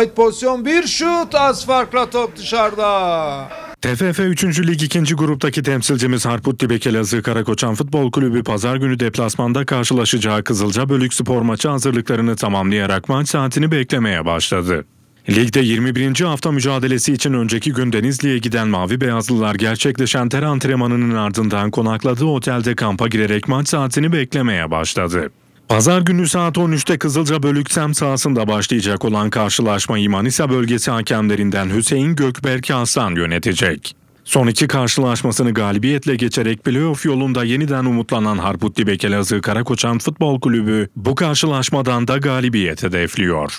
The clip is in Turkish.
Ait pozisyon bir şut az farkla top dışarıda. TFF 3. Lig 2. gruptaki temsilcimiz Harputli Bekelazı Karakoçan Futbol Kulübü pazar günü deplasmanda karşılaşacağı Kızılca Bölük Spor maçı hazırlıklarını tamamlayarak maç saatini beklemeye başladı. Ligde 21. hafta mücadelesi için önceki gün Denizli'ye giden Mavi Beyazlılar gerçekleşen ter antrenmanının ardından konakladığı otelde kampa girerek maç saatini beklemeye başladı. Pazar günü saat 13'te Kızılca Bölüksem sahasında başlayacak olan karşılaşmayı Manisa bölgesi hakemlerinden Hüseyin Gökberk Aslan yönetecek. Son iki karşılaşmasını galibiyetle geçerek playoff yolunda yeniden umutlanan Harputli Bekelazı Karakoçan Futbol Kulübü bu karşılaşmadan da galibiyet hedefliyor.